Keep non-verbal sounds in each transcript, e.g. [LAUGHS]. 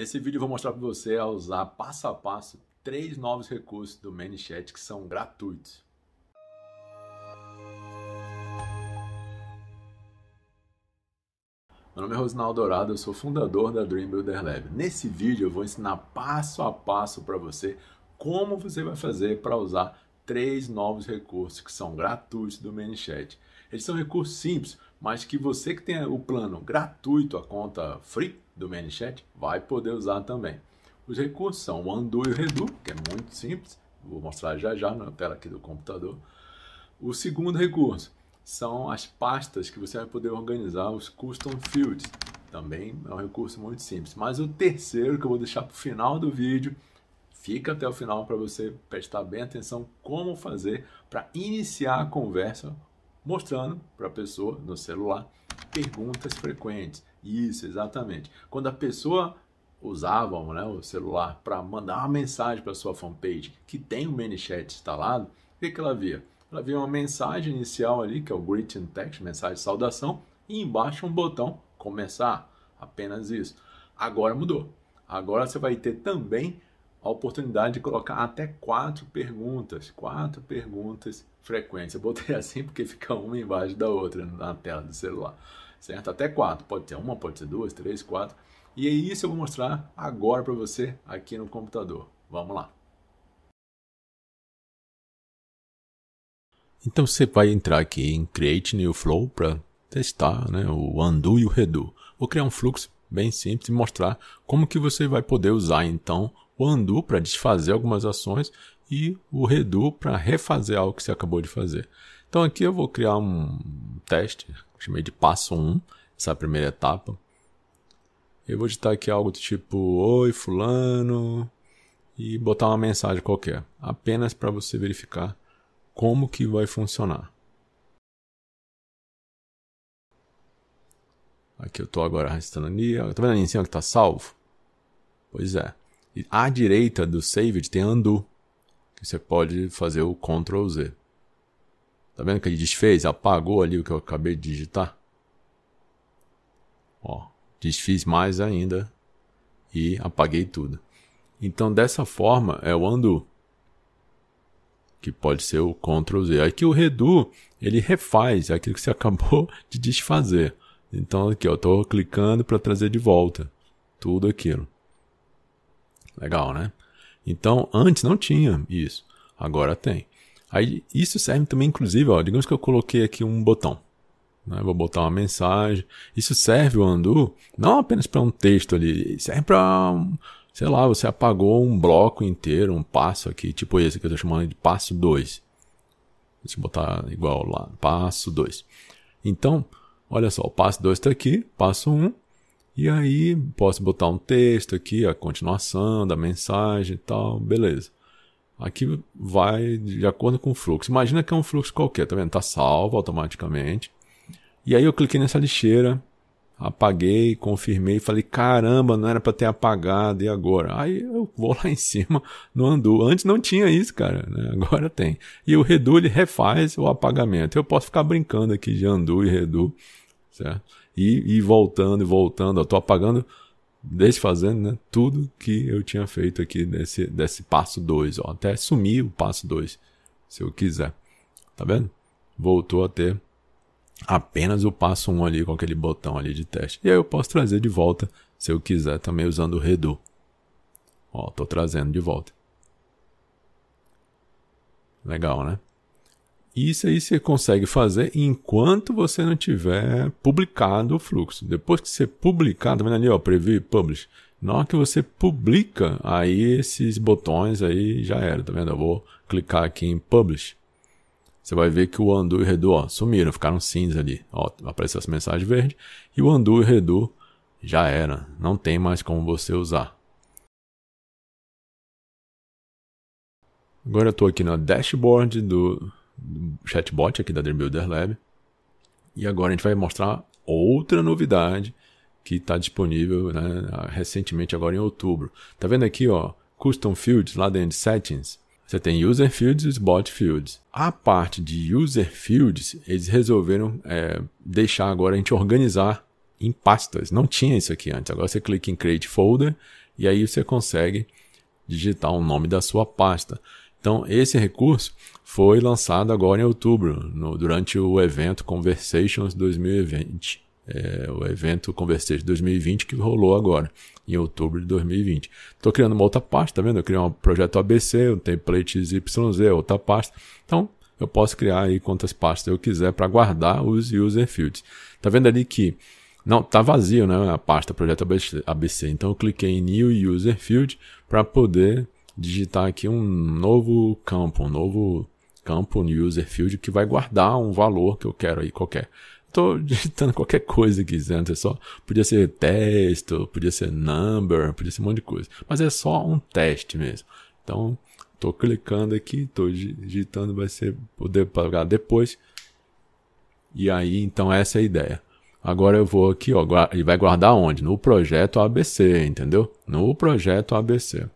Nesse vídeo eu vou mostrar para você a usar passo a passo três novos recursos do ManyChat que são gratuitos. Meu nome é Rosinaldo Dourado, eu sou fundador da Dream Builder Lab. Nesse vídeo eu vou ensinar passo a passo para você como você vai fazer para usar três novos recursos que são gratuitos do ManyChat. Eles são recursos simples, mas que você que tem o plano gratuito, a conta free do ManyChat, vai poder usar também. Os recursos são o Undo e o Redo, que é muito simples, vou mostrar já já na tela aqui do computador. O segundo recurso são as pastas que você vai poder organizar os custom fields. Também é um recurso muito simples. Mas o terceiro, que eu vou deixar para o final do vídeo, fica até o final para você prestar bem atenção como fazer para iniciar a conversa mostrando para a pessoa no celular perguntas frequentes. Isso, exatamente. Quando a pessoa usava né, o celular para mandar uma mensagem para sua fanpage que tem o ManyChat instalado, o que, que ela via? Ela via uma mensagem inicial ali, que é o greeting text, mensagem de saudação, e embaixo um botão começar, apenas isso. Agora mudou. Agora você vai ter também a oportunidade de colocar até quatro perguntas, quatro perguntas frequentes. Eu botei [LAUGHS] assim porque fica uma embaixo da outra na tela do celular, certo? Até quatro, pode ser uma, pode ser duas, três, quatro. E é isso que eu vou mostrar agora para você aqui no computador. Vamos lá. Então você vai entrar aqui em Create New Flow para testar né, o undo e o redo. Vou criar um fluxo bem simples e mostrar como que você vai poder usar então o undo para desfazer algumas ações e o redo para refazer algo que você acabou de fazer. Então aqui eu vou criar um teste, chamei de passo 1, essa primeira etapa. Eu vou digitar aqui algo do tipo oi fulano e botar uma mensagem qualquer, apenas para você verificar como que vai funcionar. Aqui eu estou agora restando ali. está vendo ali em cima que está salvo? Pois é. E à direita do saved tem undo, que você pode fazer o Ctrl Z. Tá vendo que ele desfez? Apagou ali o que eu acabei de digitar. Ó, desfiz mais ainda e apaguei tudo. Então, dessa forma, é o undo, que pode ser o Ctrl Z. Aqui o redo, ele refaz aquilo que você [LAUGHS] acabou de desfazer. Então, aqui eu estou clicando para trazer de volta tudo aquilo. Legal, né? Então, antes não tinha isso, agora tem. Aí, isso serve também, inclusive, ó, digamos que eu coloquei aqui um botão. Né? Vou botar uma mensagem. Isso serve o Undo não apenas para um texto ali, serve para, sei lá, você apagou um bloco inteiro, um passo aqui, tipo esse que eu estou chamando de passo 2. Deixa eu botar igual lá, passo 2. Então, olha só, o passo 2 está aqui, passo 1, um, e aí posso botar um texto aqui, a continuação da mensagem e tal, beleza. Aqui vai de acordo com o fluxo. Imagina que é um fluxo qualquer, tá vendo? Tá salvo automaticamente. E aí eu cliquei nessa lixeira, apaguei, confirmei, falei, caramba, não era para ter apagado, e agora? Aí eu vou lá [LAUGHS] em cima no Andu. Antes não tinha isso, cara, né? agora tem. E o Redu, ele refaz o apagamento. Eu posso ficar brincando aqui de Andu e Redu, certo? e, voltando e voltando. Eu tô apagando, desfazendo, né? Tudo que eu tinha feito aqui nesse, desse passo 2, ó. Até sumir o passo 2, se eu quiser. Tá vendo? Voltou a ter apenas o passo 1 um ali com aquele botão ali de teste. E aí eu posso trazer de volta, se eu quiser, também usando o Redo. Ó, tô trazendo de volta. Legal, né? Isso aí você consegue fazer enquanto você não tiver publicado o fluxo. Depois que você publicar, tá vendo ali, ó, preview publish. Na hora que você publica, aí esses botões aí já era, tá vendo? Eu vou clicar aqui em publish. Você vai ver que o undo e o redo ó, sumiram, ficaram cinza ali. Ó, apareceu essa mensagem verde. E o undo e o redo já era. Não tem mais como você usar. Agora eu estou aqui no dashboard do chatbot aqui da Dream Builder Lab. E agora a gente vai mostrar outra novidade que está disponível né, recentemente agora em outubro. Tá vendo aqui, ó, custom fields lá dentro de settings. Você tem user fields e bot fields. A parte de user fields, eles resolveram é, deixar agora a gente organizar em pastas. Não tinha isso aqui antes. Agora você clica em create folder e aí você consegue digitar o nome da sua pasta. Então, esse recurso foi lançado agora em outubro, no, durante o evento Conversations 2020. É, o evento Conversations 2020 que rolou agora, em outubro de 2020. Estou criando uma outra pasta, tá vendo? Eu criei um projeto ABC, um template YZ, outra pasta. Então, eu posso criar aí quantas pastas eu quiser para guardar os user fields. Tá vendo ali que não tá vazio, né, a pasta projeto ABC. Então eu cliquei em new user field para poder digitar aqui um novo campo, um novo campo no user field que vai guardar um valor que eu quero aí qualquer. Estou [LAUGHS] digitando qualquer coisa aqui, né? É só podia ser texto, podia ser number, podia ser um monte de coisa, mas é só um teste mesmo. Então, estou clicando aqui, estou digitando, vai ser poder pagar depois. E aí, então essa é a ideia. Agora eu vou aqui, ó, ele vai guardar onde? No projeto ABC, entendeu? No projeto ABC.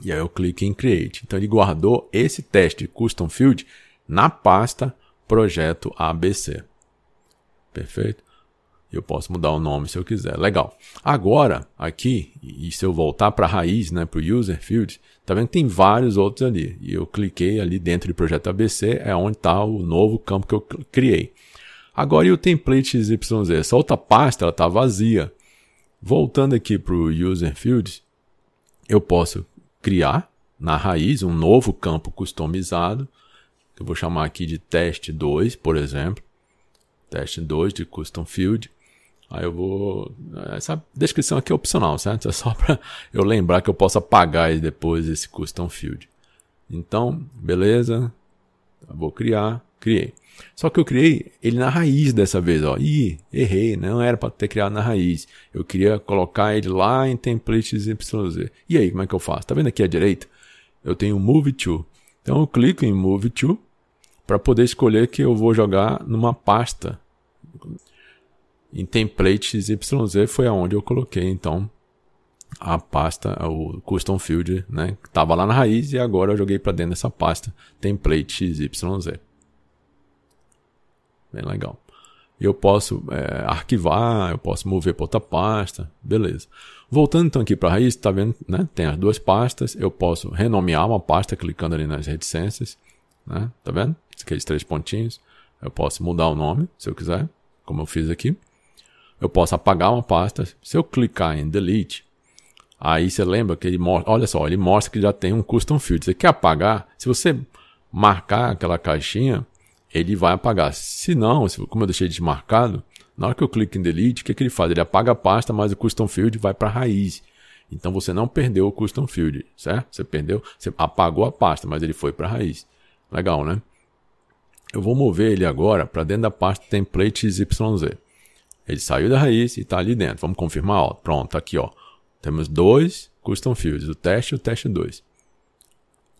E aí eu clico em Create. Então ele guardou esse teste Custom Field na pasta Projeto ABC. Perfeito? Eu posso mudar o nome se eu quiser. Legal. Agora, aqui, e se eu voltar para a raiz, né, para o User Field, tá vendo que tem vários outros ali. E eu cliquei ali dentro de Projeto ABC, é onde está o novo campo que eu criei. Agora, e o template XYZ? Essa outra pasta tá criar na raiz um novo campo customizado, que eu vou chamar aqui de teste 2, por exemplo. Teste 2 de custom field. Aí eu vou. Essa descrição aqui é opcional, certo? É só [LAUGHS] para eu lembrar que eu posso apagar depois esse custom field. Então, beleza. Eu vou criar criei. Só que eu criei ele na raiz dessa vez, ó. Ih, errei, não era para ter criado na raiz. Eu queria colocar ele lá em templates YZ. E aí, como é que eu faço? Tá vendo aqui à direita? Eu tenho Move To. Então eu clico em Move To para poder escolher que eu vou jogar numa pasta. Em templates YZ foi aonde eu coloquei, então, a pasta, o custom field, né? Tava lá na raiz e agora eu joguei para dentro dessa pasta template XYZ. Bem legal. Eu posso é, arquivar, eu posso mover para outra pasta, beleza. Voltando então aqui para a raiz, está vendo, né? Tem as duas pastas. Eu posso renomear uma pasta clicando ali nas reticências, né? Tá vendo? Aqueles três pontinhos. Eu posso mudar o nome, se eu quiser, como eu fiz aqui. Eu posso apagar uma pasta. Se eu clicar em delete, aí você lembra que ele mostra, olha só, ele mostra que já tem um custom field. Você quer apagar? Se você marcar aquela caixinha, ele vai apagar. Se não, como eu deixei desmarcado, na hora que eu clico em delete, o que, é que ele faz? Ele apaga a pasta, mas o custom field vai para a raiz. Então você não perdeu o custom field, certo? Você perdeu, você apagou a pasta, mas ele foi para a raiz. Legal, né? Eu vou mover ele agora para dentro da pasta template XYZ. Ele saiu da raiz e está ali dentro. Vamos confirmar, ó. Pronto, tá aqui, ó. Temos dois custom fields, o teste e o teste 2.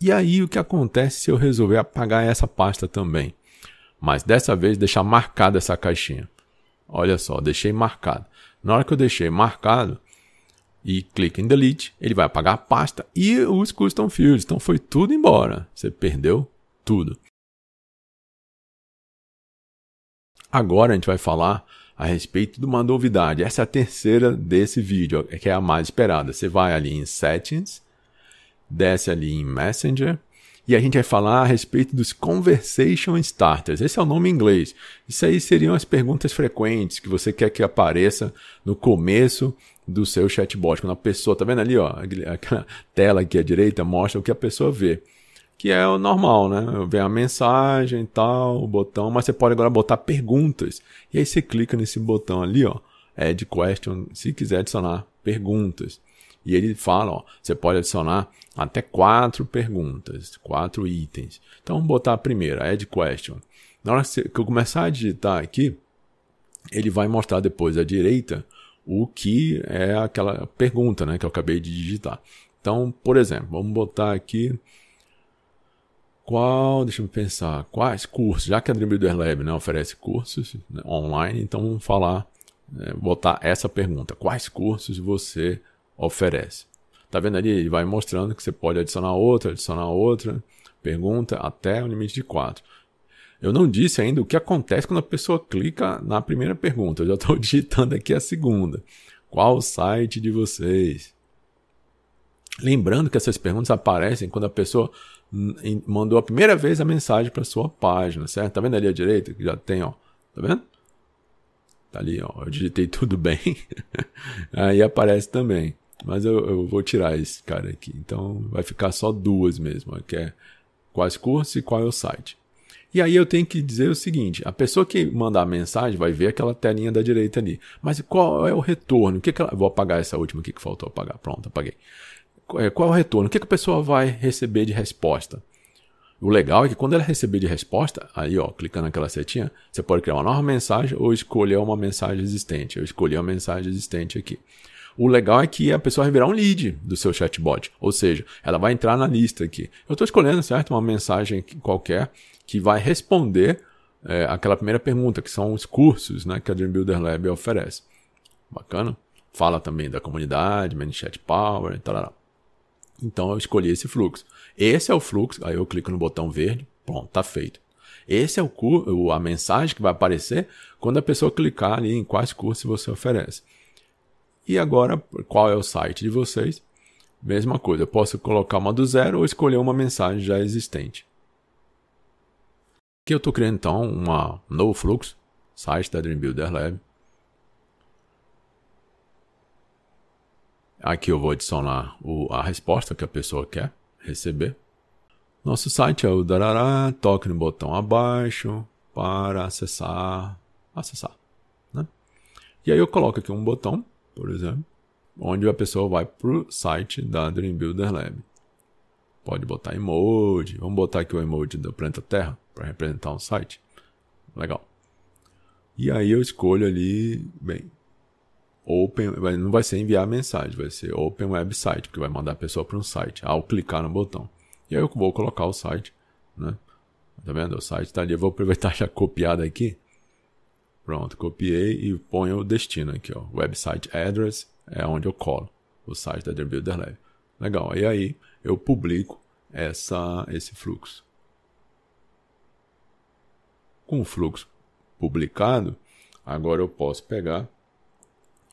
E aí o que acontece se eu resolver apagar essa pasta também? mas dessa vez deixar marcada essa caixinha. Olha só, deixei marcado. Na hora que eu deixei marcado e clico em delete, ele vai apagar a pasta e os custom fields. Então foi tudo embora. Você perdeu tudo. Agora a gente vai falar a respeito de uma novidade. Essa é a terceira desse vídeo, que é a mais esperada. Você vai ali em Settings, desce ali em Messenger, e a gente vai falar a respeito dos conversation starters. Esse é o nome em inglês. Isso aí seriam as perguntas frequentes que você quer que apareça no começo do seu chatbot. Quando a pessoa, tá vendo ali, ó, aquela tela aqui à direita mostra o que a pessoa vê. Que é o normal, né? Vem a mensagem e tal, o botão, mas você pode agora botar perguntas. E aí você clica nesse botão ali, ó, add question, se quiser adicionar perguntas. E ele fala, ó, você pode adicionar até quatro perguntas, quatro itens. Então vamos botar a primeira, add question. Na hora que eu começar a digitar aqui, ele vai mostrar depois à direita o que é aquela pergunta né, que eu acabei de digitar. Então, por exemplo, vamos botar aqui qual, deixa eu pensar, quais cursos, já que a Dreambuilder Lab né, oferece cursos né, online, então vamos falar, né, botar essa pergunta, quais cursos você oferece. Tá vendo ali? Ele vai mostrando que você pode adicionar outra, adicionar outra pergunta até o limite de 4. Eu não disse ainda o que acontece quando a pessoa clica na primeira pergunta. Eu já estou [LAUGHS] digitando aqui a segunda. Qual o site de vocês? Lembrando que essas perguntas aparecem quando a pessoa mandou a primeira vez a mensagem para sua página, certo? Tá vendo ali à direita que já tem, ó. Tá vendo? Tá ali, ó. Eu digitei tudo [LAUGHS] bem. Aí aparece também. Mas eu, eu, vou tirar esse cara aqui. Então vai ficar só duas mesmo, que é quais cursos e qual é o site. E aí eu tenho que dizer o seguinte: a pessoa que mandar a mensagem vai ver aquela telinha da direita ali. Mas qual é o retorno? O que, que ela... Vou apagar essa última aqui que faltou apagar. Pronto, apaguei. É, qual é o retorno? O que, que a pessoa vai receber de resposta? O legal é que quando ela receber de resposta, aí ó, clicando naquela setinha, você pode criar uma nova mensagem ou escolher uma mensagem existente. Eu escolhi a mensagem existente aqui. O legal é que a pessoa vai virar um lead do seu chatbot, ou seja, ela vai entrar na lista aqui. Eu estou escolhendo, certo? Uma mensagem qualquer que vai responder é, aquela primeira pergunta, que são os cursos né, que a Dream Builder Lab oferece. Bacana? Fala também da comunidade, ManyChat Power e tal. Então eu escolhi esse fluxo. Esse é o fluxo, aí eu clico no botão verde, pronto, tá feito. Esse é o, a mensagem que vai aparecer quando a pessoa clicar ali em quais cursos você oferece. E agora, qual é o site de vocês? Mesma coisa, eu posso colocar uma do zero ou escolher uma mensagem já existente. Aqui eu estou criando então uma, um novo fluxo, site da Dream Builder Lab. Aqui eu vou adicionar o, a resposta que a pessoa quer receber. Nosso site é o darará, toque no botão abaixo para acessar, acessar. Né? E aí eu coloco aqui um botão por exemplo, onde a pessoa vai para o site da Dream Builder Lab. Pode botar emoji, vamos botar aqui o emoji do planeta Terra para representar um site. Legal. E aí eu escolho ali, bem, open, não vai ser enviar mensagem, vai ser open website, porque vai mandar a pessoa para um site ao clicar no botão. E aí eu vou colocar o site, né? Tá vendo? O site está ali, eu vou aproveitar [LAUGHS] já copiado aqui. Pronto, copiei e ponho o destino aqui, ó. Website address é onde eu colo o site da The Builder Lab. Legal. E aí eu publico essa, esse fluxo. Com o fluxo publicado, agora eu posso pegar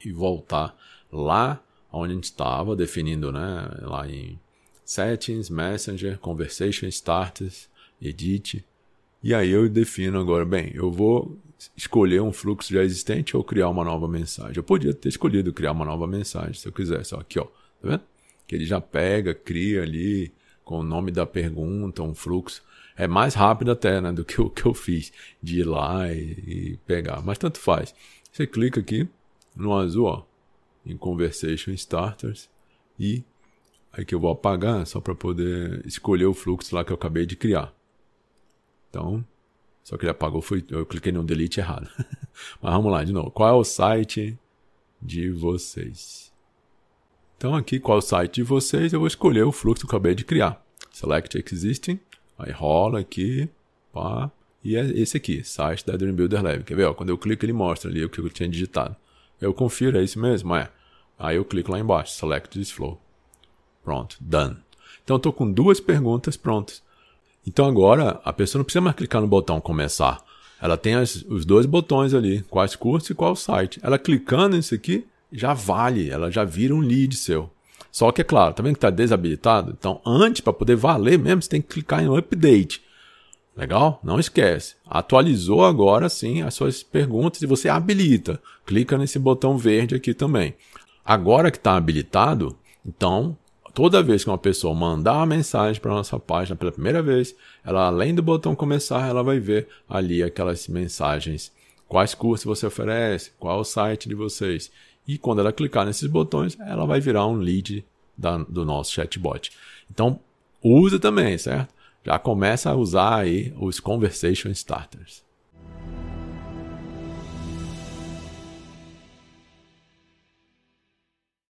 e voltar lá onde a gente estava, definindo né, lá em Settings, Messenger, Conversation Starters, Edit. E aí eu defino agora, bem, eu vou escolher um fluxo já existente ou criar uma nova mensagem. Eu podia ter escolhido criar uma nova mensagem se eu quisesse. aqui, ó, tá vendo? Que ele já pega, cria ali com o nome da pergunta, um fluxo. É mais rápido até, né, do que o que eu fiz de ir lá e, e pegar. Mas tanto faz. Você clica aqui no azul, ó, em Conversation Starters e aí que eu vou apagar só para poder escolher o fluxo lá que eu acabei de criar. Então, só que ele apagou, fui. eu cliquei no delete errado. [LAUGHS] Mas vamos lá, de novo. Qual é o site de vocês? Então aqui, qual é o site de vocês? Eu vou escolher o fluxo que eu acabei de criar. Select Existing. Aí rola aqui. Pá. E é esse aqui, site da Dream Builder Lab. Quer ver? Ó, quando eu clico, ele mostra ali o que eu tinha digitado. Eu confiro, é isso mesmo? É. Aí eu clico lá embaixo, Select This Flow. Pronto, done. Então estou com duas perguntas prontas. Então agora a pessoa não precisa mais clicar no botão começar. Ela tem as, os dois botões ali, quais cursos e qual site. Ela clicando nesse aqui, já vale, ela já vira um lead seu. Só que é claro, também tá que está desabilitado? Então, antes, para poder valer mesmo, você tem que clicar em update. Legal? Não esquece. Atualizou agora sim as suas perguntas e você habilita. Clica nesse botão verde aqui também. Agora que está habilitado, então toda vez que uma pessoa mandar uma mensagem para nossa página pela primeira vez, ela além do botão começar, ela vai ver ali aquelas mensagens, quais cursos você oferece, qual o site de vocês. E quando ela clicar nesses botões, ela vai virar um lead da, do nosso chatbot. Então, usa também, certo? Já começa a usar aí os conversation starters.